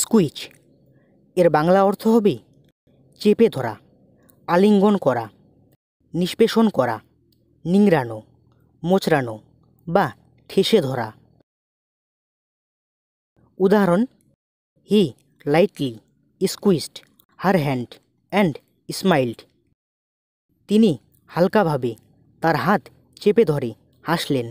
স্কুইচ এর বাংলা অর্থ হবে চেপে ধরা আলিঙ্গন করা নিষ্পেষণ করা নিংড়ানো মোচড়ানো বা ঠেসে ধরা উদাহরণ he lightly squeezed her hand and smiled তিনি হালকাভাবে তার হাত চেপে ধরে হাসলেন